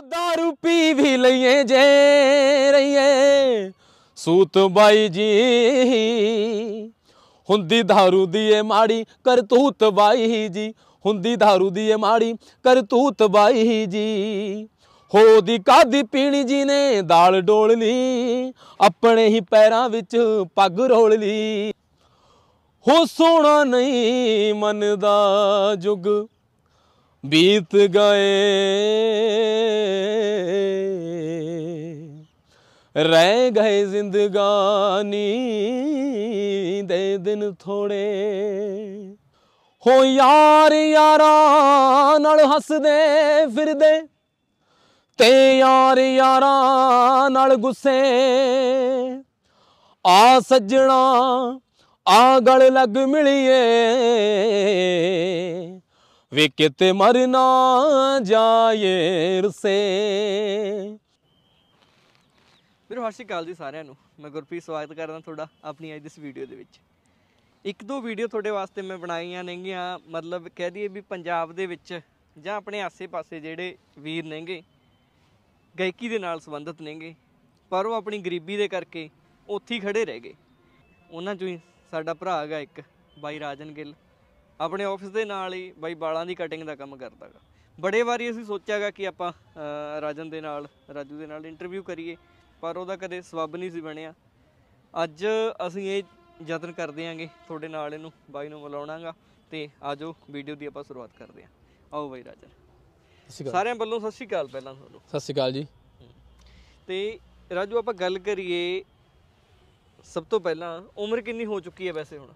ਦਾਰੂ दारू ਪੀ ਵੀ ਲਈਏ ਜੇ ਰਹੀਏ ਸੂਤ ਬਾਈ ਜੀ ਹੁੰਦੀ दारू ਦੀ ਏ ਮਾੜੀ ਕਰਤੂਤ ਬਾਈ ਜੀ ਹੁੰਦੀ दारू ਦੀ ਏ ਮਾੜੀ ਕਰਤੂਤ ਬਾਈ ਜੀ ਹੋ ਦੀ ਕਾਦੀ ਪੀਣੀ ਜੀ ਨੇ ਦਾਲ ਡੋਲ ਲਈ ਆਪਣੇ ਹੀ ਪੈਰਾਂ ਵਿੱਚ ਪੱਗ ਰੋਲ ਲਈ ਹੋ ਸੋਣਾ ਨਹੀਂ ਮਨ ਦਾ ਜੁਗ ਬੀਤ ਗਏ ਰਹਿ ਗਏ ਜ਼ਿੰਦਗਾਨੀ ਦੇ ਦਿਨ ਥੋੜੇ ਹੋ ਯਾਰ ਯਾਰਾਂ ਨਾਲ ਹੱਸਦੇ ਫਿਰਦੇ ਤੇ ਯਾਰ ਯਾਰਾਂ ਨਾਲ ਗੁੱਸੇ ਆ ਸੱਜਣਾ ਆ ਗਲ ਲੱਗ ਮਿਲਿਏ ਵੇ ਕਿਤੇ ਮਰਨਾ ਜਾਏ ਰਸੇ ਮੇਰੇ ਹਰ ਸ਼ਿਕਾਲ ਅਕਾਲ ਜੀ ਸਾਰਿਆਂ ਨੂੰ ਮੈਂ ਗੁਰਪ੍ਰੀਤ ਸਵਾਗਤ ਕਰਦਾ ਤੁਹਾਡਾ ਆਪਣੀ ਅੱਜ ਇਸ ਵੀਡੀਓ ਦੇ ਵਿੱਚ ਇੱਕ ਦੋ ਵੀਡੀਓ ਤੁਹਾਡੇ ਵਾਸਤੇ ਮੈਂ ਬਣਾਈਆਂ ਨੇਗੀਆਂ ਮਤਲਬ ਕਹਿ ਦਈਏ ਵੀ ਪੰਜਾਬ ਦੇ ਵਿੱਚ ਜਾਂ ਆਪਣੇ ਆਸੇ-ਪਾਸੇ ਜਿਹੜੇ ਵੀਰ ਨੇਗੇ ਗਾਇਕੀ ਦੇ ਨਾਲ ਸੰਬੰਧਿਤ ਨੇਗੇ ਪਰ ਉਹ ਆਪਣੀ ਗਰੀਬੀ ਦੇ ਕਰਕੇ ਉੱਥੇ ਹੀ ਖੜੇ ਰਹਿ ਗਏ ਉਹਨਾਂ ਚੋਂ ਹੀ ਸਾਡਾ ਭਰਾ ਹੈਗਾ ਇੱਕ ਬਾਈ ਰਾਜਨ ਗਿੱਲ ਆਪਣੇ ਆਫਿਸ ਦੇ ਨਾਲ ਹੀ ਬਾਈ ਬਾਲਾਂ ਦੀ ਕਟਿੰਗ ਦਾ ਕੰਮ ਕਰਦਾਗਾ ਬੜੇ ਵਾਰੀ ਅਸੀਂ ਸੋਚਿਆਗਾ ਕਿ ਆਪਾਂ ਰਾਜਨ ਦੇ ਨਾਲ ਰਾਜੂ ਦੇ ਨਾਲ ਇੰਟਰਵਿਊ ਕਰੀਏ ਪਰ ਉਹਦਾ ਕਦੇ ਸਬੱਬ ਨਹੀਂ ਸੀ ਬਣਿਆ ਅੱਜ ਅਸੀਂ ਇਹ ਯਤਨ ਕਰਦੇ ਆਂਗੇ ਤੁਹਾਡੇ ਨਾਲ ਇਹਨੂੰ ਬਾਈ ਨੂੰ ਮਿਲਾਉਣਾਗਾ ਤੇ ਆਜੋ ਵੀਡੀਓ ਦੀ ਆਪਾਂ ਸ਼ੁਰੂਆਤ ਕਰਦੇ ਆਂ ਆਓ ਬਾਈ ਰਾਜਾ ਸਾਰਿਆਂ ਵੱਲੋਂ ਸਤਿ ਸ਼੍ਰੀ ਅਕਾਲ ਪਹਿਲਾਂ ਤੁਹਾਨੂੰ ਸਤਿ ਸ਼੍ਰੀ ਅਕਾਲ ਜੀ ਤੇ ਰਾਜੂ ਆਪਾਂ ਗੱਲ ਕਰੀਏ ਸਭ ਤੋਂ ਪਹਿਲਾਂ ਉਮਰ ਕਿੰਨੀ ਹੋ ਚੁੱਕੀ ਹੈ ਵੈਸੇ ਹੁਣ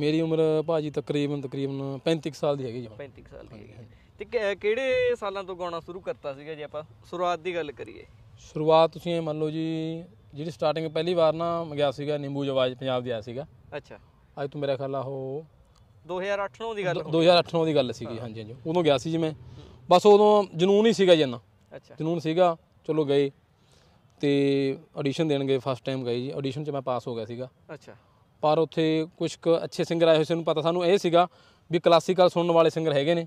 ਮੇਰੀ ਉਮਰ ਭਾਜੀ ਤਕਰੀਬਨ ਤਕਰੀਬਨ 35 ਸਾਲ ਦੀ ਹੈਗੀ ਜੀ 35 ਸਾਲ ਦੀ ਹੈਗੀ ਤੇ ਕਿਹੜੇ ਸਾਲਾਂ ਤੋਂ ਗਾਉਣਾ ਸ਼ੁਰੂ ਕਰਤਾ ਸੀਗਾ ਜੇ ਆਪਾਂ ਸ਼ੁਰੂਆਤ ਦੀ ਗੱਲ ਕਰੀਏ ਸ਼ੁਰੂਆਤ ਤੁਸੀਂ ਇਹ ਮੰਨ ਲਓ ਜੀ ਜਿਹੜੀ ਸਟਾਰਟਿੰਗ ਪਹਿਲੀ ਵਾਰ ਨਾ ਗਿਆ ਸੀਗਾ ਨਿੰਬੂ ਜਵਾਜ ਪੰਜਾਬ ਦੇ ਆਇਆ ਸੀਗਾ ਅੱਛਾ ਅੱਜ ਤੋਂ ਮੇਰਾ ਖਿਆਲ ਆ ਉਹ 2008 ਦੀ ਗੱਲ 2008 ਦੀ ਗੱਲ ਸੀਗੀ ਹਾਂਜੀ ਹਾਂਜੀ ਉਦੋਂ ਗਿਆ ਸੀ ਜੀ ਮੈਂ ਬਸ ਉਦੋਂ ਜਨੂਨ ਹੀ ਸੀਗਾ ਜੰਨਾ ਅੱਛਾ ਜਨੂਨ ਸੀਗਾ ਚਲੋ ਗਏ ਤੇ ਆਡੀਸ਼ਨ ਦੇਣ ਗਏ ਫਸਟ ਟਾਈਮ ਗਏ ਜੀ ਆਡੀਸ਼ਨ 'ਚ ਮੈਂ ਪਾਸ ਹੋ ਗਿਆ ਸੀਗਾ ਅੱਛਾ ਪਰ ਉੱਥੇ ਕੁਝ ਕੁ ਅੱਛੇ ਸਿੰਗਰ ਆਏ ਹੋਏ ਸੀ ਨੂੰ ਪਤਾ ਸਾਨੂੰ ਇਹ ਸੀਗਾ ਵੀ ਕਲਾਸੀਕਲ ਸੁਣਨ ਵਾਲੇ ਸਿੰਗਰ ਹੈਗੇ ਨੇ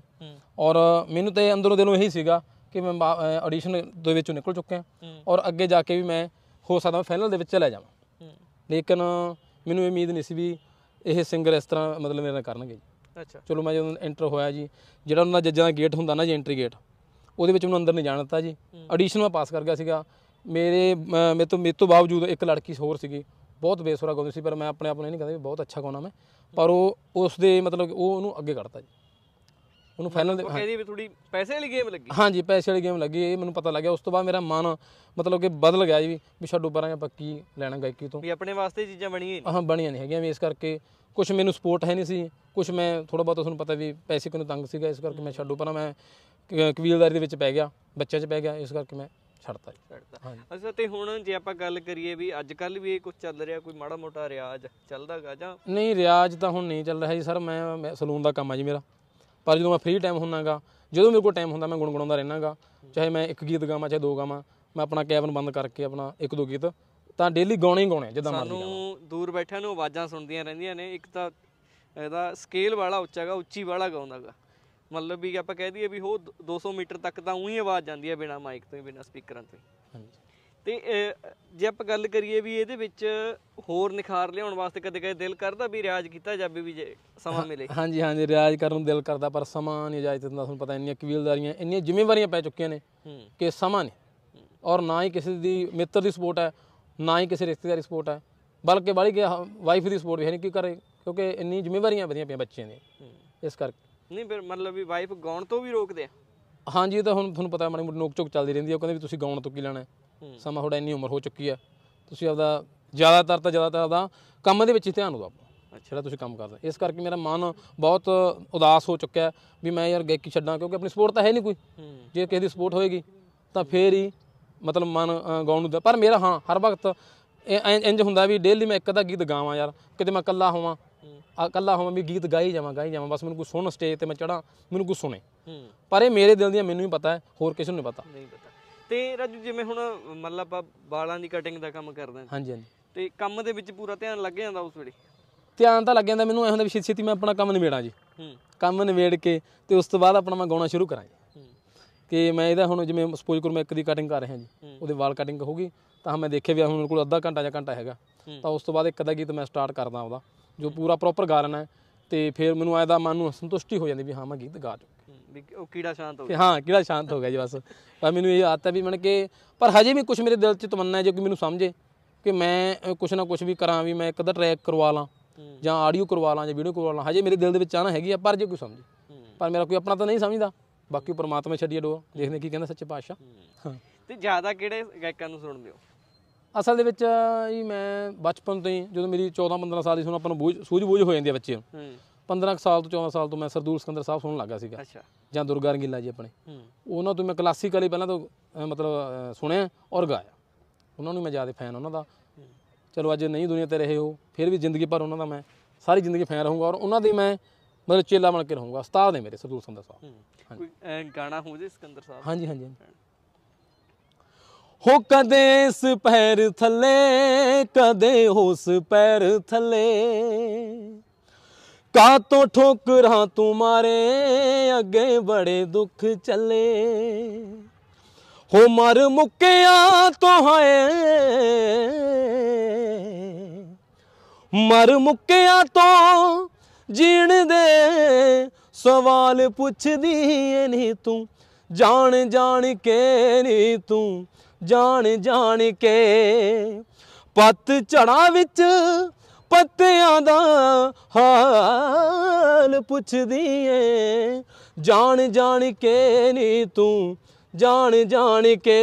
ਔਰ ਮੈਨੂੰ ਤਾਂ ਅੰਦਰੋਂ ਦਿਲੋਂ ਇਹੀ ਸੀਗਾ ਕਿ ਮੈਂ ਆਡੀਸ਼ਨ ਦੇ ਵਿੱਚੋਂ ਨਿਕਲ ਚੁੱਕਿਆ ਔਰ ਅੱਗੇ ਜਾ ਕੇ ਵੀ ਮੈਂ ਹੋ ਸਕਦਾ ਫਾਈਨਲ ਦੇ ਵਿੱਚ ਚਲਾ ਜਾਵਾਂ ਲੇਕਿਨ ਮੈਨੂੰ ਉਮੀਦ ਨਹੀਂ ਸੀ ਵੀ ਇਹ ਸਿੰਗਰ ਇਸ ਤਰ੍ਹਾਂ ਮਤਲਬ ਮੇਰੇ ਨਾਲ ਕਰਨਗੇ ਅੱਛਾ ਚਲੋ ਮੈਂ ਜਦੋਂ ਐਂਟਰ ਹੋਇਆ ਜੀ ਜਿਹੜਾ ਉਹਨਾਂ ਦਾ ਜੱਜਾਂ ਦਾ ਗੇਟ ਹੁੰਦਾ ਨਾ ਜੀ ਐਂਟਰੀ ਗੇਟ ਉਹਦੇ ਵਿੱਚ ਮੈਨੂੰ ਅੰਦਰ ਨਹੀਂ ਜਾਣ ਦਿੱਤਾ ਜੀ ਆਡੀਸ਼ਨ ਮੈਂ ਪਾਸ ਕਰ ਗਿਆ ਸੀਗਾ ਮੇਰੇ ਮੇਰੇ ਤੋਂ ਮੇਰੇ ਤੋਂ ਬਾਵਜੂਦ ਇੱਕ ਲੜਕੀ ਹੋਰ ਸੀਗੀ ਬਹੁਤ ਬੇਸੁਰਾ ਗਾਉਂਦੀ ਸੀ ਪਰ ਮੈਂ ਆਪਣੇ ਆਪ ਨੂੰ ਨਹੀਂ ਕਹਿੰਦਾ ਵੀ ਬਹੁਤ ਅੱਛਾ ਗਾਉਣਾ ਮੈਂ ਪਰ ਉਹ ਉਸ ਦੇ ਮਤਲਬ ਉਹ ਉਹਨੂੰ ਅੱਗੇ ਕੱਢਤਾ ਜੀ ਉਹਨੂੰ ਫਾਈਨਲ ਦੇ ਜੀ ਵੀ ਥੋੜੀ ਪੈਸੇ ਵਾਲੀ ਗੇਮ ਲੱਗੀ ਹਾਂਜੀ ਪੈਸੇ ਵਾਲੀ ਗੇਮ ਲੱਗੀ ਇਹ ਮੈਨੂੰ ਪਤਾ ਲੱਗਿਆ ਉਸ ਤੋਂ ਬਾਅਦ ਮੇਰਾ ਮਨ ਮਤਲਬ ਕਿ ਬਦਲ ਗਿਆ ਜੀ ਵੀ ਛੱਡੋ ਪਰਾਂ ਆਪਾਂ ਕੀ ਲੈਣਾ ਗਾਇਕੀ ਤੋਂ ਵੀ ਆਪਣੇ ਵਾਸਤੇ ਚੀਜ਼ਾਂ ਬਣੀਆਂ ਨਹੀਂ ਹਾਂ ਬਣੀਆਂ ਨਹੀਂ ਹੈਗੀਆਂ ਵੀ ਇਸ ਕਰਕੇ ਕੁਝ ਮੈਨੂੰ ਸਪੋਰਟ ਹੈ ਨਹੀਂ ਸੀ ਕੁਝ ਮੈਂ ਥੋੜਾ ਬਹੁਤ ਤੁਹਾਨੂੰ ਪਤਾ ਵੀ ਪੈਸੇ ਕਿਨੂੰ ਤੰਗ ਸੀਗਾ ਇਸ ਕਰਕੇ ਮੈਂ ਛੱਡੂ ਪਰਾਂ ਮੈਂ ਕਬੀਲਦਾਰੀ ਦੇ ਵਿੱਚ ਪੈ ਗਿਆ ਬੱਚਿਆਂ 'ਚ ਪੈ ਗਿਆ ਇਸ ਕਰਕੇ ਮੈਂ ਛੱਡਤਾ ਛੱਡਤਾ ਅੱਛਾ ਤੇ ਹੁਣ ਜੇ ਆਪਾਂ ਗੱਲ ਕਰੀਏ ਵੀ ਅੱਜ ਕੱਲ ਵੀ ਇਹ ਕੁਝ ਚੱਲ ਰਿਹਾ ਕੋਈ ਮਾੜਾ ਮੋਟਾ ਰਿਆਜ਼ ਚੱਲਦਾਗਾ ਜਾਂ ਨਹੀਂ ਰਿਆਜ਼ ਤਾਂ ਹੁਣ ਨਹੀਂ ਚੱਲ ਰਿਹਾ ਜੀ ਸਰ ਮੈਂ ਸਲੂਨ ਦਾ ਕੰਮ ਆ ਜੀ ਮੇਰਾ ਪਰ ਜਦੋਂ ਮੈਂ ਫ੍ਰੀ ਟਾਈਮ ਹੁੰਨਾਗਾ ਜਦੋਂ ਮੇਰੇ ਕੋਲ ਟਾਈਮ ਹੁੰਦਾ ਮੈਂ ਗੁੰਗਣਾਉਂਦਾ ਰਹਿਣਾਗਾ ਚਾਹੇ ਮੈਂ ਇੱਕ ਗੀਤ ਗਾਵਾਂ ਚਾਹੇ ਦੋ ਗਾਵਾਂ ਮੈਂ ਆਪਣਾ ਕੈਬਨ ਬੰਦ ਕਰਕੇ ਆਪਣਾ ਇੱਕ ਦੋ ਗੀਤ ਤਾਂ ਡੇਲੀ ਗਾਉਣੇ ਹੀ ਗਾਉਣੇ ਜਿੱਦਾਂ ਮਰਜ਼ੀ ਸਾਨੂੰ ਦੂਰ ਬੈਠਿਆਂ ਨੂੰ ਆਵਾਜ਼ਾਂ ਸੁਣਦੀਆਂ ਰਹਿੰਦੀਆਂ ਨੇ ਇੱਕ ਤਾਂ ਇਹਦਾ ਸਕੇਲ ਵਾਲਾ ਉੱਚਾਗਾ ਉੱਚੀ ਵਾਲਾ ਗਾਉਂਦਾਗਾ ਮਤਲਬ ਵੀ ਆਪਾਂ ਕਹਿ ਦਈਏ ਵੀ ਉਹ 200 ਮੀਟਰ ਤੱਕ ਤਾਂ ਉਹੀ ਆਵਾਜ਼ ਜਾਂਦੀ ਹੈ ਬਿਨਾ ਮਾਈਕ ਤੋਂ ਬਿਨਾ ਸਪੀਕਰਾਂ ਤੋਂ ਹਾਂਜੀ ਤੇ ਜੇ ਆਪਾਂ ਗੱਲ ਕਰੀਏ ਵੀ ਇਹਦੇ ਵਿੱਚ ਹੋਰ ਨਿਖਾਰ ਲਿਆਉਣ ਵਾਸਤੇ ਕਦੇ ਕਦੇ ਦਿਲ ਕਰਦਾ ਵੀ ਰਿਆਜ਼ ਕੀਤਾ ਜਾਵੇ ਵੀ ਜੇ ਸਮਾਂ ਮਿਲੇ ਹਾਂਜੀ ਹਾਂਜੀ ਰਿਆਜ਼ ਕਰਨ ਨੂੰ ਦਿਲ ਕਰਦਾ ਪਰ ਸਮਾਂ ਨਹੀਂ ਇਜਾਜ਼ਤ ਦਿੰਦਾ ਤੁਹਾਨੂੰ ਪਤਾ ਇੰਨੀਆਂ ਕਬੀਲਦਾਰੀਆਂ ਇੰਨੀਆਂ ਜ਼ਿੰਮੇਵਾਰੀਆਂ ਪੈ ਚੁੱਕੀਆਂ ਨੇ ਕਿ ਸਮਾਂ ਨਹੀਂ ਔਰ ਨਾ ਹੀ ਕਿਸੇ ਦੀ ਮਿੱਤਰ ਦੀ ਸਪੋਰਟ ਹੈ ਨਾ ਹੀ ਕਿਸੇ ਰਿਸ਼ਤੇਦਾਰ ਦੀ ਸਪੋਰਟ ਹੈ ਬਲਕਿ ਬਾਲੀ ਕੇ ਵਾਈਫ ਦੀ ਸਪੋਰਟ ਵੀ ਹੈ ਨਹੀਂ ਕਿ ਕਰੇ ਕਿਉਂਕਿ ਇੰਨੀ ਜ਼ਿੰਮੇਵਾਰੀਆਂ ਵਧੀਆਂ ਪਈਆਂ ਬੱਚਿਆਂ ਦੀਆਂ ਇਸ ਕਰਕੇ ਨਹੀਂ ਫਿਰ ਮਤਲਬ ਵੀ ਵਾਈਫ ਗਾਉਣ ਤੋਂ ਵੀ ਰੋਕਦੇ ਆ ਹਾਂਜੀ ਇਹ ਤਾਂ ਹੁਣ ਤੁਹਾਨੂੰ ਪਤਾ ਮਾੜੀ ਮੋਟੀ ਨੋਕ ਚੋਕ ਚੱਲਦੀ ਰਹਿੰਦੀ ਹੈ ਉਹ ਕਹਿੰਦੇ ਵੀ ਤੁਸੀਂ ਗਾਉਣ ਤੋਂ ਕੀ ਲੈਣਾ ਸਮਾਂ ਥੋੜਾ ਇੰਨੀ ਉਮਰ ਹੋ ਚੁੱਕੀ ਆ ਤੁਸੀਂ ਆਪਦਾ ਜ਼ਿਆਦਾਤਰ ਤਾਂ ਜ਼ਿਆਦਾਤਰ ਦਾ ਕੰਮ ਦੇ ਵਿੱਚ ਹੀ ਧਿਆਨ ਦਿਓ ਆਪਣਾ ਅੱਛਾ ਤੁਸੀਂ ਕੰਮ ਕਰਦੇ ਇਸ ਕਰਕੇ ਮੇਰਾ ਮਨ ਬਹੁਤ ਉਦਾਸ ਹੋ ਚੁੱਕਿਆ ਵੀ ਮੈਂ ਯਾਰ ਗਾਇਕੀ ਛੱਡਾਂ ਕਿਉਂਕਿ ਆਪਣੀ ਸਪੋਰਟ ਤਾਂ ਹੈ ਨਹੀਂ ਕੋਈ ਜੇ ਕਿਸੇ ਦੀ ਸਪੋਰਟ ਹੋਏਗੀ ਤਾਂ ਫੇਰ ਹੀ ਮਤਲਬ ਮਨ ਗਾਉਣ ਨੂੰ ਪਰ ਮੇਰਾ ਹਾਂ ਹਰ ਵਕਤ ਇੰਜ ਹੁੰਦਾ ਵੀ ਡੇਲੀ ਮੈਂ ਇੱਕ ਅੱਧਾ ਗੀਤ ਗਾਵਾਂ ਯਾਰ ਕਿਤੇ ਮੈਂ ਇਕੱਲਾ ਹੋਵਾਂ ਇਕੱਲਾ ਹੋਵਾਂ ਵੀ ਗੀਤ ਗਾਈ ਜਾਵਾਂ ਗਾਈ ਜਾਵਾਂ ਬਸ ਮੈਨੂੰ ਕੋਈ ਸੁਣ ਸਟੇਜ ਤੇ ਮੈਂ ਚੜਾਂ ਮੈਨੂੰ ਕੋਈ ਸੁਣੇ ਪਰ ਇਹ ਮੇਰੇ ਦਿਲ ਦੀਆਂ ਮੈਨੂੰ ਹੀ ਪਤਾ ਹੈ ਹੋਰ ਕਿਸੇ ਨੂੰ ਨਹੀਂ ਪਤਾ ਨਹੀਂ ਪਤਾ ਤੇ ਰਾਜੂ ਜਿਵੇਂ ਹੁਣ ਮਤਲਬ ਆਪਾਂ ਵਾਲਾਂ ਦੀ ਕਟਿੰਗ ਦਾ ਕੰਮ ਕਰਦੇ ਹਾਂ ਹਾਂਜੀ ਹਾਂਜੀ ਤੇ ਕੰਮ ਦੇ ਵਿੱਚ ਪੂਰਾ ਧਿਆਨ ਲੱਗ ਜਾਂਦਾ ਉਸ ਵੇਲੇ ਧਿਆਨ ਤਾਂ ਲੱਗ ਜਾਂਦਾ ਮੈਨੂੰ ਐ ਹੁੰਦਾ ਵੀ ਛੇਤੀ ਛੇਤੀ ਮੈਂ ਆਪਣਾ ਕੰਮ ਨਿਬੇੜਾਂ ਜੀ ਹੂੰ ਕੰਮ ਨਿਬੇੜ ਕੇ ਤੇ ਉਸ ਤੋਂ ਬਾਅਦ ਆਪਣਾ ਮੈਂ ਗਾਉਣਾ ਸ਼ੁਰੂ ਕਰਾਂ ਜੀ ਕਿ ਮੈਂ ਇਹਦਾ ਹੁਣ ਜਿਵੇਂ ਸਪੋਜ਼ ਕਰ ਮੈਂ ਇੱਕ ਦੀ ਕਟਿੰਗ ਕਰ ਰਿਹਾ ਜੀ ਉਹਦੇ ਵਾਲ ਕਟਿੰਗ ਹੋ ਗਈ ਤਾਂ ਮੈਂ ਦੇਖਿਆ ਵੀ ਹੁਣ ਮੇਰੇ ਕੋਲ ਅੱਧਾ ਘੰਟਾ ਜਾਂ ਘੰਟਾ ਹੈਗਾ ਤਾਂ ਉਸ ਤੋਂ ਬਾਅਦ ਇੱਕ ਅੱਧਾ ਗੀਤ ਮੈਂ ਸਟਾਰਟ ਕਰਦਾ ਉਹਦਾ ਜੋ ਪੂਰਾ ਪ੍ਰੋਪਰ ਗਾ ਲੈਣਾ ਤੇ ਫਿਰ ਮੈਨੂੰ ਐਦਾ ਮਨ ਨੂੰ ਸੰਤੁਸ਼ਟੀ ਹੋ ਜਾਂਦੀ ਵੀ ਹਾਂ ਮੈਂ ਗੀਤ ਗਾ ਚੁੱਕਾ ਉਹ ਕੀੜਾ ਸ਼ਾਂਤ ਹੋ ਗਿਆ ਹਾਂ ਕੀੜਾ ਸ਼ਾਂਤ ਹੋ ਗਿਆ ਜੀ ਬਸ ਪਰ ਮੈਨੂੰ ਇਹ ਆਦਤ ਹੈ ਵੀ ਮਨ ਕੇ ਪਰ ਹਜੇ ਵੀ ਕੁਝ ਮੇਰੇ ਦਿਲ 'ਚ ਤਮੰਨਾ ਹੈ ਜੋ ਕਿ ਮੈਨੂੰ ਸਮਝੇ ਕਿ ਮੈਂ ਕੁਝ ਨਾ ਕੁਝ ਵੀ ਕਰਾਂ ਵੀ ਮੈਂ ਇੱਕ ਅੱਧਾ ਟਰੈਕ ਕਰਵਾ ਲਾਂ ਜਾਂ ਆਡੀਓ ਕਰਵਾ ਲਾਂ ਜਾਂ ਵੀਡੀਓ ਕਰਵਾ ਲਾਂ ਹਜੇ ਮੇਰੇ ਦਿਲ ਦੇ ਵਿੱਚ ਚਾਹਨਾ ਹੈਗੀ ਆ ਪਰ ਜੇ ਕੋਈ ਸਮਝੇ ਪਰ ਮੇਰਾ ਕੋਈ ਆਪਣਾ ਤਾਂ ਨਹੀਂ ਸਮਝਦਾ ਬਾਕੀ ਪਰਮਾਤਮਾ ਛੱਡੀ ਡੋ ਦੇਖਦੇ ਕੀ ਕਹਿੰਦਾ ਸੱਚੇ ਪਾਤਸ਼ਾਹ ਤੇ ਜ਼ਿਆਦਾ ਕਿਹੜੇ ਗਾਇਕਾਂ ਨੂੰ ਸੁਣਦੇ ਹੋ ਅਸਲ ਦੇ ਵਿੱਚ ਜੀ ਮੈਂ ਬਚਪਨ ਤੋਂ ਹੀ ਜਦੋਂ ਮੇਰੀ 14 15 ਸਾਲ ਦੀ ਸੀ ਉਹਨਾਂ ਆਪਾਂ ਨੂੰ ਸੂਝ ਬੂਝ ਹੋ ਜਾਂਦੀ ਹੈ ਬੱਚੇ ਨੂੰ 15 ਸਾਲ ਤੋਂ 14 ਸਾਲ ਤੋਂ ਮੈਂ ਸਰਦੂਲ ਸਿਕੰਦਰ ਸਾਹਿਬ ਸੁਣਨ ਲੱਗਾ ਸੀਗਾ ਅੱਛਾ ਜਾਂ ਦੁਰਗਾ ਰੰਗੀਲਾ ਜੀ ਆਪਣੇ ਉਹਨਾਂ ਤੋਂ ਮੈਂ ਕਲਾਸੀਕਲੀ ਪਹਿਲਾਂ ਤੋਂ ਮਤਲਬ ਸੁਣਿਆ ਔਰ ਗਾਇਆ ਉਹਨਾਂ ਨੂੰ ਮੈਂ ਜ਼ਿਆਦਾ ਫੈਨ ਉਹਨਾਂ ਦਾ ਚਲੋ ਅੱਜ ਨਹੀਂ ਦੁਨੀਆ ਤੇ ਰਹੇ ਹੋ ਫਿਰ ਵੀ ਜ਼ਿੰਦਗੀ ਭਰ ਉਹਨਾਂ ਦਾ ਮੈਂ ਸਾਰੀ ਜ਼ਿੰਦਗੀ ਫੈਨ ਰਹੂੰਗਾ ਔਰ ਉਹਨਾਂ ਦੇ ਮੈਂ ਮਤਲਬ ਚੇਲਾ ਬਣ ਕੇ ਰਹੂੰਗਾ ਉਸਤਾਦ ਨੇ ਮੇਰੇ ਸਰਦੂਲ ਸਿਕੰਦਰ ਸਾਹਿਬ ਕੋਈ ਗਾਣਾ ਹੋ ਜੇ ਸਿਕੰਦਰ ਸਾਹਿਬ ਹਾਂਜੀ ਹਾਂਜੀ ਹੋ ਕਦੇ ਇਸ ਪੈਰ ਥੱਲੇ ਕਦੇ ਉਸ ਪੈਰ ਥੱਲੇ ਕਾ ਤੋਂ ਠੋਕਰਾਂ ਤੂੰ ਮਾਰੇ ਅੱਗੇ ਬੜੇ ਦੁੱਖ ਚੱਲੇ ਹੋ ਮਰ ਮੁੱਕਿਆ ਤੋਂ ਹਾਏ ਮਰ ਮੁੱਕਿਆ ਤੋਂ ਜੀਣ ਦੇ ਸਵਾਲ ਪੁੱਛਦੀ ਏ ਨਹੀਂ ਤੂੰ ਜਾਣ ਜਾਣ ਕੇ ਨਹੀਂ ਤੂੰ ਜਾਣ ਜਾਣ ਕੇ ਪਤ ਝੜਾ ਵਿੱਚ ਪੱਤਿਆਂ ਦਾ ਹਾਲ ਪੁੱਛਦੀ ਏ ਜਾਣ ਜਾਣ ਕੇ ਨੀ ਤੂੰ ਜਾਣ ਜਾਣ ਕੇ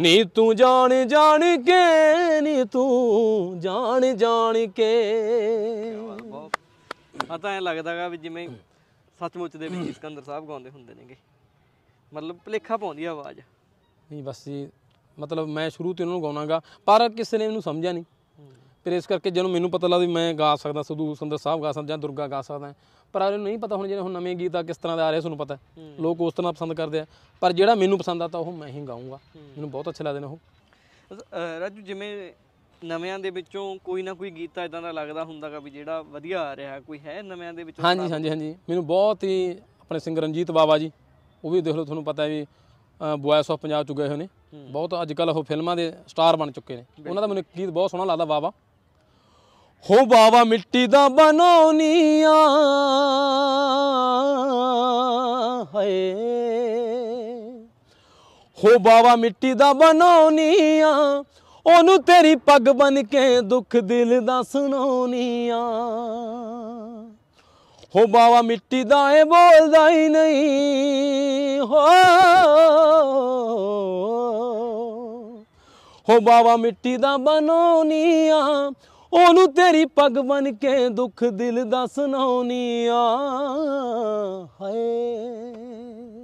ਨੀ ਤੂੰ ਜਾਣ ਜਾਣ ਕੇ ਨੀ ਤੂੰ ਜਾਣ ਜਾਣ ਕੇ ਆ ਤਾਂ ਐ ਲੱਗਦਾਗਾ ਵੀ ਜਿਵੇਂ ਸੱਚਮੁੱਚ ਦੇ ਵਿੱਚ ਸਿਕੰਦਰ ਸਾਹਿਬ ਗਾਉਂਦੇ ਹੁੰਦੇ ਨੇਗੇ ਮਤਲਬ ਭਲੇਖਾ ਪਾਉਂਦੀ ਆ ਆਵਾਜ਼ ਨਹੀਂ ਬਸ ਜੀ ਮਤਲਬ ਮੈਂ ਸ਼ੁਰੂ ਤੋਂ ਉਹਨਾਂ ਨੂੰ ਗਾਉਣਾਗਾ ਪਰ ਕਿਸੇ ਨੇ ਇਹਨੂੰ ਸਮਝਿਆ ਨਹੀਂ ਫਿਰ ਇਸ ਕਰਕੇ ਜਦੋਂ ਮੈਨੂੰ ਪਤਾ ਲੱਗਦਾ ਵੀ ਮੈਂ ਗਾ ਸਕਦਾ ਸਦੂ ਸੁੰਦਰ ਸਾਹਿਬ ਗਾ ਸਕਦਾ ਜਾਂ ਦੁਰਗਾ ਗਾ ਸਕਦਾ ਪਰ ਆਰੇ ਨੂੰ ਨਹੀਂ ਪਤਾ ਹੁਣ ਜਿਹੜੇ ਹੁਣ ਨਵੇਂ ਗੀਤ ਆ ਕਿਸ ਤਰ੍ਹਾਂ ਦੇ ਆ ਰਹੇ ਤੁਹਾਨੂੰ ਪਤਾ ਲੋਕ ਉਸ ਤਰ੍ਹਾਂ ਪਸੰਦ ਕਰਦੇ ਆ ਪਰ ਜਿਹੜਾ ਮੈਨੂੰ ਪਸੰਦ ਆ ਤਾਂ ਉਹ ਮੈਂ ਹੀ ਗਾਉਂਗਾ ਮੈਨੂੰ ਬਹੁਤ ਅੱਛਾ ਲੱਗਦਾ ਨੇ ਉਹ ਰਾਜੂ ਜਿਵੇਂ ਨਵਿਆਂ ਦੇ ਵਿੱਚੋਂ ਕੋਈ ਨਾ ਕੋਈ ਗੀਤ ਇਦਾਂ ਦਾ ਲੱਗਦਾ ਹੁੰਦਾਗਾ ਵੀ ਜਿਹੜਾ ਵਧੀਆ ਆ ਰਿਹਾ ਕੋਈ ਹੈ ਨਵਿਆਂ ਦੇ ਵਿੱਚੋਂ ਹਾਂਜੀ ਹਾਂਜੀ ਹਾਂਜੀ ਮੈਨੂੰ ਬਹੁਤ ਹੀ ਆਪਣੇ ਸਿੰਗਰ ਰਣਜੀਤ ਬਾਵਾ ਜੀ ਉਹ ਵੀ ਦੇਖ ਲਓ ਤੁਹਾਨੂੰ ਪਤਾ ਹੈ ਵੀ ਬੁਆਇਸ ਆਫ ਪੰਜਾਬ ਚ ਗਏ ਹੋਏ ਨੇ ਬਹੁਤ ਅੱਜ ਕੱਲ ਉਹ ਫਿਲਮਾਂ ਦੇ ਸਟਾਰ ਬਣ ਚੁੱਕੇ ਨੇ ਉਹਨਾਂ ਦਾ ਮੈਨੂੰ ਗੀਤ ਬਹੁਤ ਸੋਹਣਾ ਲੱਗਦਾ ਬਾਵਾ ਹੋ ਬਾਵਾ ਮਿੱਟੀ ਦਾ ਬਣਾਉਨੀਆ ਹਏ ਹੋ ਬਾਵਾ ਮਿੱਟੀ ਦਾ ਬਣਾਉਨੀਆ ਉਹਨੂੰ ਤੇਰੀ ਪੱਗ ਬਨ ਕੇ ਦੁੱਖ ਦਿਲ ਦਾ ਸੁਣਾਉਨੀਆ ਹੋ ਬਾਵਾ ਮਿੱਟੀ ਦਾ ਏ ਬੋਲਦਾ ਹੀ ਨਹੀਂ ਹੋ ਹੋ ਬਾਵਾ ਮਿੱਟੀ ਦਾ ਬਣਾਉਨੀਆ ਉਹਨੂੰ ਤੇਰੀ ਪੱਗ ਬਨ ਕੇ ਦੁੱਖ ਦਿਲ ਦਾ ਸੁਣਾਉਣੀ ਆ ਹਾਏ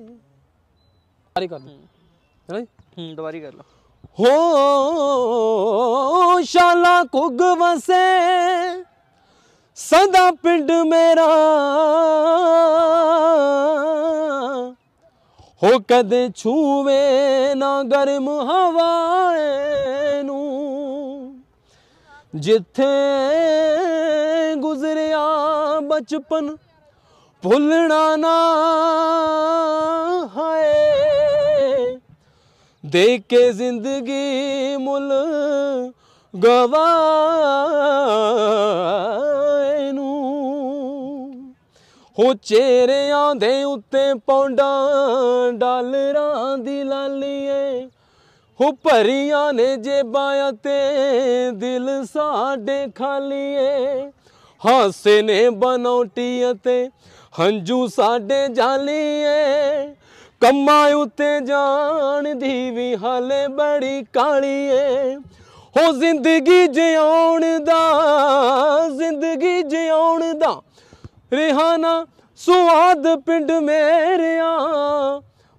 ਸਾਰੇ ਕਰ ਲੈ ਲਓ ਹੂੰ ਦੁਬਾਰੀ ਕਰ ਲੈ ਹੋ ਸ਼ਾਲਾ ਕੁਗ ਵਸੇ ਸਦਾ ਪਿੰਡ ਮੇਰਾ ਹੋ ਕਦੇ ਛੂਵੇ ਨਾ ਗਰਮ ਹਵਾਏ ਨੂੰ ਜਿੱਥੇ ਗੁਜ਼ਰਿਆ ਬਚਪਨ ਭੁੱਲਣਾ ਨਾ ਹਾਏ ਦੇ ਕੇ ਜ਼ਿੰਦਗੀ ਮੁੱਲ ਗਵਾਏ ਨੂੰ ਹੋ ਚਿਹਰਿਆਂ ਦੇ ਉੱਤੇ ਪੌਂਡਾਂ ਡਾਲਰਾਂ ਦੀ ਲਾਲੀਏ ਉਹ ਭਰੀਆਂ ਨੇ ਜੇਬਾਂ ਤੇ ਦਿਲ ਸਾਡੇ ਖਾਲੀ ਏ ਹਾਸੇ ਨੇ ਬਨੌਟੀ ਤੇ ਹੰਝੂ ਸਾਡੇ ਜਾਲੀਏ ਏ ਕੰਮਾਂ ਉਤੇ ਜਾਣ ਦੀ ਵੀ ਹਾਲੇ ਬੜੀ ਕਾਲੀ ਏ ਹੋ ਜ਼ਿੰਦਗੀ ਜਿਉਣ ਦਾ ਜ਼ਿੰਦਗੀ ਜਿਉਣ ਦਾ ਰਿਹਾਨਾ ਸੁਆਦ ਪਿੰਡ ਮੇਰਿਆਂ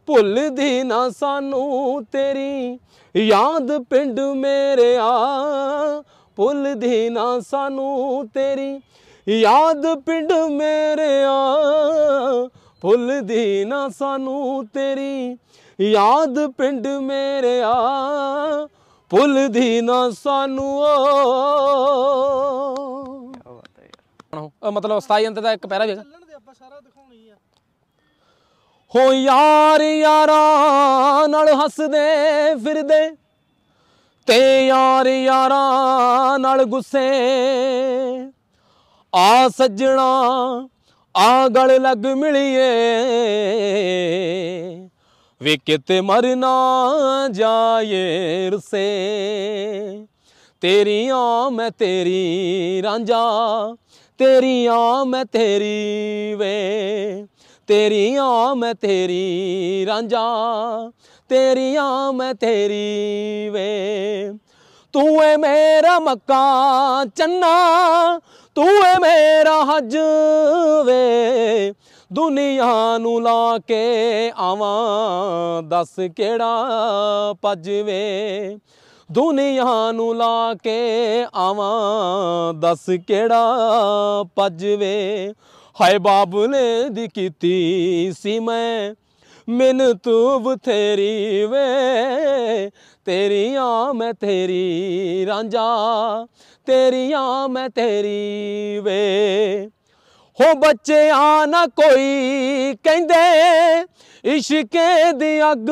ਭੁੱਲਦੀ ਨਾ ਸਾਨੂੰ ਤੇਰੀ ਯਾਦ ਪਿੰਡ ਮੇਰਿਆ ਭੁੱਲਦੀ ਨਾ ਸਾਨੂੰ ਤੇਰੀ ਯਾਦ ਪਿੰਡ ਮੇਰਿਆ ਭੁੱਲਦੀ ਨਾ ਸਾਨੂੰ ਤੇਰੀ ਯਾਦ ਪਿੰਡ ਮੇਰਿਆ ਭੁੱਲਦੀ ਨਾ ਸਾਨੂੰ ਓ ਮਤਲਬ 27 ਅੰਤ ਦਾ ਇੱਕ ਪੈਰਾ ਵੀ ਹੈਗਾ ਹੋ ਯਾਰ ਯਾਰਾਂ ਨਾਲ ਹੱਸਦੇ ਫਿਰਦੇ ਤੇ ਯਾਰ ਯਾਰਾਂ ਨਾਲ ਗੁੱਸੇ ਆ ਸੱਜਣਾ ਆ ਗਲ ਲੱਗ ਮਿਲੀਏ ਵੇ ਕਿਤੇ ਮਰਨਾ ਜਾਏ ਰਸੇ ਤੇਰੀਆਂ ਮੈਂ ਤੇਰੀ ਰਾਂਝਾ ਤੇਰੀਆਂ ਮੈਂ ਤੇਰੀ ਵੇ ਤੇਰੀਆਂ ਮੈਂ ਤੇਰੀ ਰਾਂਝਾ ਤੇਰੀਆਂ ਮੈਂ ਤੇਰੀ ਵੇ ਤੂੰ ਏ ਮੇਰਾ ਮੱਕਾ ਚੰਨਾ ਤੂੰ ਏ ਮੇਰਾ ਹਜ ਵੇ ਦੁਨੀਆ ਨੂੰ ਲਾ ਕੇ ਆਵਾਂ ਦੱਸ ਕਿਹੜਾ ਪੱਜ ਵੇ ਦੁਨੀਆ ਨੂੰ ਲਾ ਕੇ ਆਵਾਂ ਦੱਸ ਕਿਹੜਾ ਪੱਜ ਵੇ ਹਾਏ ਨੇ ਦੀ ਕੀਤੀ ਸੀ ਮੈਂ ਮਨ ਤੂੰ ਬਥੇਰੀ ਵੇ ਤੇਰੀਆਂ ਮੈਂ ਤੇਰੀ ਰਾਂਝਾ ਤੇਰੀਆਂ ਮੈਂ ਤੇਰੀ ਵੇ ਹੋ ਬੱਚਿਆ ਨਾ ਕੋਈ ਕਹਿੰਦੇ ਇਸ਼ਕੇ ਦੀ ਅੱਗ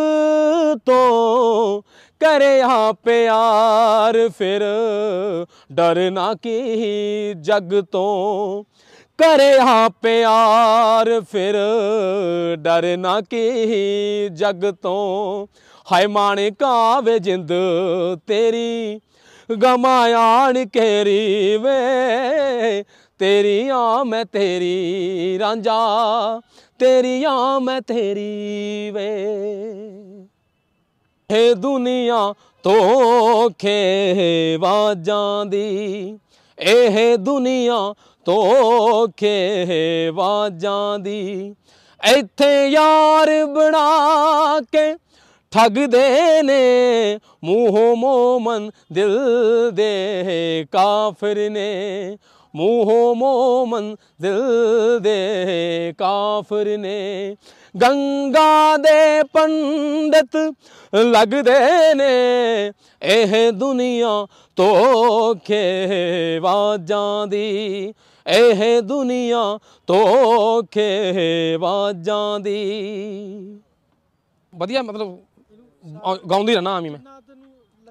ਤੋਂ ਕਰਿਆ ਪਿਆਰ ਫਿਰ ਡਰ ਨਾ ਕੀ ਜਗ ਤੋਂ करे यहाँ प्यार फिर डरना की जग तो हाय माने कावे जिंद तेरी गमायान केरी वे ਤੇਰੀਆਂ ਮੈਂ ਤੇਰੀ ਰਾਂਝਾ ਤੇਰੀਆਂ ਮੈਂ ਤੇਰੀ ਵੇ ਇਹ ਦੁਨੀਆ ਤੋਂ ਖੇਵਾ ਜਾਂਦੀ ਇਹ ਦੁਨੀਆ ਧੋਖੇ ਵਾਜਾਂ ਦੀ ਇੱਥੇ ਯਾਰ ਬਣਾ ਕੇ ਠੱਗਦੇ ਨੇ ਮੂੰਹੋਂ ਮੋਮਨ ਦਿਲ ਦੇ ਕਾਫਰ ਨੇ ਮੂੰਹੋਂ ਮੋਮਨ ਦਿਲ ਦੇ ਕਾਫਰ ਨੇ ਗੰਗਾ ਦੇ ਪੰਡਤ ਲੱਗਦੇ ਨੇ ਇਹ ਦੁਨੀਆ ਤੋਖੇ ਵਾਜਾਂ ਦੀ ਇਹ ਦੁਨੀਆ ਤੋਖੇ ਵਾਜਾਂ ਦੀ ਵਧੀਆ ਮਤਲਬ ਗਾਉਂਦੀ ਰਹਿਣਾ ਆਮੀ ਮੈਂ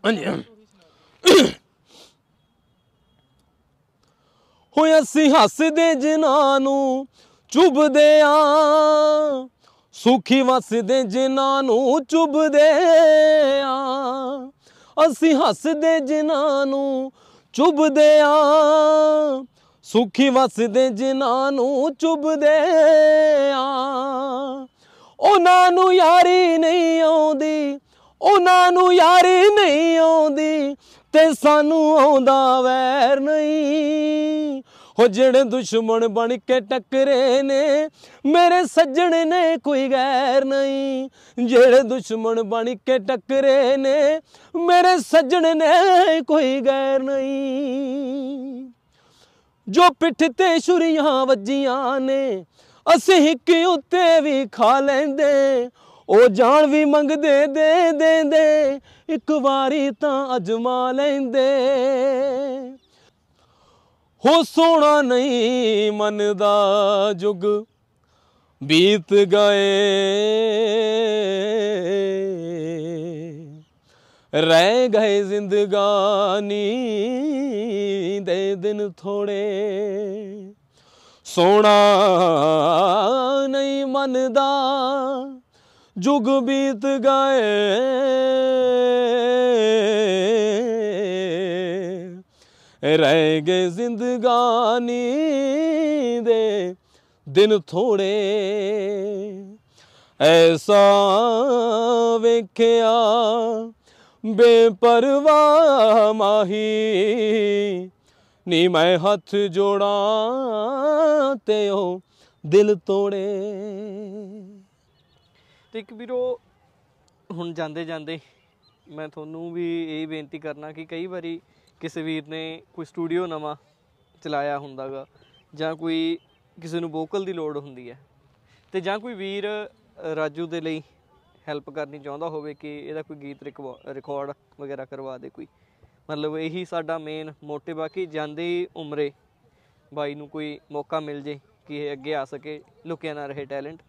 ਹਾਂਜੀ ਹੋਏ ਅਸੀਂ ਹੱਸਦੇ ਜਿਨ੍ਹਾਂ ਨੂੰ ਚੁਬਦੇ ਆ ਸੁਖੀ ਵਸਦੇ ਜਿਨ੍ਹਾਂ ਨੂੰ ਚੁਬਦੇ ਆ ਅਸੀਂ ਹੱਸਦੇ ਜਿਨ੍ਹਾਂ ਨੂੰ ਚੁਬਦੇ ਆ ਸੁਖੀ ਵਸਦੇ ਜਿਨ੍ਹਾਂ ਨੂੰ ਚੁਬਦੇ ਆ ਉਹਨਾਂ ਨੂੰ ਯਾਰੀ ਨਹੀਂ ਆਉਂਦੀ ਉਹਨਾਂ ਨੂੰ ਯਾਰੀ ਨਹੀਂ ਆਉਂਦੀ ਤੇ ਸਾਨੂੰ ਆਉਂਦਾ ਵੈਰ ਨਹੀਂ ਹੋ ਜਿਹੜੇ ਦੁਸ਼ਮਣ ਬਣ ਕੇ ਟੱਕਰੇ ਨੇ ਮੇਰੇ ਸੱਜਣ ਨੇ ਕੋਈ ਗੈਰ ਨਹੀਂ ਜਿਹੜੇ ਦੁਸ਼ਮਣ ਬਣ ਕੇ ਟੱਕਰੇ ਨੇ ਮੇਰੇ ਸੱਜਣ ਨੇ ਕੋਈ ਗੈਰ ਨਹੀਂ ਜੋ ਪਿੱਠ ਤੇ ਸ਼ੁਰੀਆਂ ਵੱਜੀਆਂ ਨੇ ਅਸੀਂ ਇੱਕ ਉੱਤੇ ਵੀ ਖਾ ਲੈਂਦੇ ਉਹ ਜਾਣ ਵੀ ਮੰਗਦੇ ਦੇ ਦੇ ਦੇ ਇੱਕ ਵਾਰੀ ਤਾਂ ਅਜਮਾ ਲੈਂਦੇ ਹੋ ਸੋਣਾ ਨਹੀਂ ਮਨ ਦਾ ਜੁਗ ਬੀਤ ਗਏ ਰਹਿ ਗਏ ਜ਼ਿੰਦਗਾਨੀ ਦੇ ਦਿਨ ਥੋੜੇ ਸੋਣਾ ਨਹੀਂ ਮਨ ਦਾ ਜੁਗ ਬੀਤ ਗਏ ਰਹਿ ਗਏ ਜ਼ਿੰਦਗਾਨੀ ਦੇ ਦਿਨ ਥੋੜੇ ਐਸਾ ਵੇਖਿਆ ਬੇਪਰਵਾਹ ਮਾਹੀ ਨੀ ਮੈਂ ਹੱਥ ਜੋੜਾਂ ਤੇ ਉਹ ਦਿਲ ਤੋੜੇ ਤੇ ਇੱਕ ਵੀਰੋ ਹੁਣ ਜਾਂਦੇ ਜਾਂਦੇ ਮੈਂ ਤੁਹਾਨੂੰ ਵੀ ਇਹ ਬੇਨਤੀ ਕਰਨਾ ਕਿ ਕਈ ਵਾਰੀ ਕਿਸੇ ਵੀਰ ਨੇ ਕੋਈ ਸਟੂਡੀਓ ਨਵਾਂ ਚਲਾਇਆ ਹੁੰਦਾਗਾ ਜਾਂ ਕੋਈ ਕਿਸੇ ਨੂੰ ਵੋਕਲ ਦੀ ਲੋੜ ਹੁੰਦੀ ਹੈ ਤੇ ਜਾਂ ਕੋਈ ਵੀਰ ਰਾਜੂ ਦੇ ਲਈ ਹੈਲਪ ਕਰਨੀ ਚਾਹੁੰਦਾ ਹੋਵੇ ਕਿ ਇਹਦਾ ਕੋਈ ਗੀਤ ਰਿਕਾਰਡ ਵਗੈਰਾ ਕਰਵਾ ਦੇ ਕੋਈ ਮਤਲਬ ਇਹੀ ਸਾਡਾ ਮੇਨ ਮੋਟਿਵ ਆ ਕਿ ਜਾਂਦੇ ਉਮਰੇ ਬਾਈ ਨੂੰ ਕੋਈ ਮੌਕਾ ਮਿਲ ਜੇ ਕਿ ਇਹ ਅੱਗੇ ਆ ਸਕੇ ਲੁਕਿਆ ਨਾ ਰਹੇ ਟੈਲੈਂਟ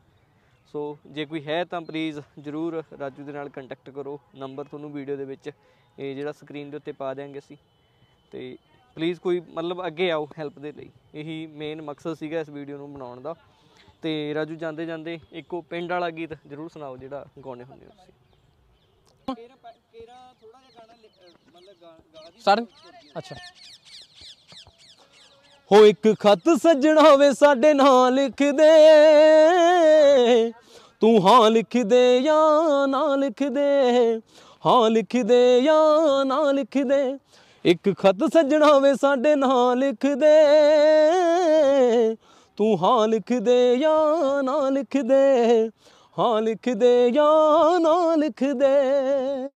ਸੋ ਜੇ ਕੋਈ ਹੈ ਤਾਂ ਪਲੀਜ਼ ਜਰੂਰ ਰਾਜੂ ਦੇ ਨਾਲ ਕੰਟੈਕਟ ਕਰੋ ਨੰਬਰ ਤੁਹਾਨੂੰ ਵੀਡੀਓ ਦੇ ਵਿੱਚ ਇਹ ਜਿਹੜਾ ਸਕਰੀਨ ਦੇ ਉੱਤੇ ਪਾ ਦੇਾਂਗੇ ਅਸੀਂ ਤੇ ਪਲੀਜ਼ ਕੋਈ ਮਤਲਬ ਅੱਗੇ ਆਓ ਹੈਲਪ ਦੇ ਲਈ ਇਹੀ ਮੇਨ ਮਕਸਦ ਸੀਗਾ ਇਸ ਵੀਡੀਓ ਨੂੰ ਬਣਾਉਣ ਦਾ ਤੇ ਰਾਜੂ ਜਾਂਦੇ ਜਾਂਦੇ ਇੱਕੋ ਪਿੰਡ ਵਾਲਾ ਗੀਤ ਜ਼ਰੂਰ ਸੁਣਾਓ ਜਿਹੜਾ ਗਾਉਣੇ ਹੁੰਦੇ ਹੋ ਤੁਸੀਂ ਸਰ ਅੱਛਾ ਹੋ ਇੱਕ ਖਤ ਸੱਜਣਾ ਵੇ ਸਾਡੇ ਨਾਂ ਲਿਖ ਦੇ ਤੂੰ ਹਾਂ ਲਿਖ ਦੇ ਜਾਂ ਨਾ ਲਿਖ ਦੇ ਹਾਂ ਲਿਖ ਦੇ ਜਾਂ ਨਾ ਲਿਖ ਦੇ ਇੱਕ ਖਤ ਸੱਜਣਾ ਵੇ ਸਾਡੇ ਨਾਂ ਲਿਖ ਦੇ ਤੂੰ ਹਾਂ ਲਿਖ ਦੇ ਜਾਂ ਨਾ ਲਿਖ ਦੇ ਹਾਂ ਲਿਖ ਦੇ ਜਾਂ ਨਾ ਲਿਖ ਦੇ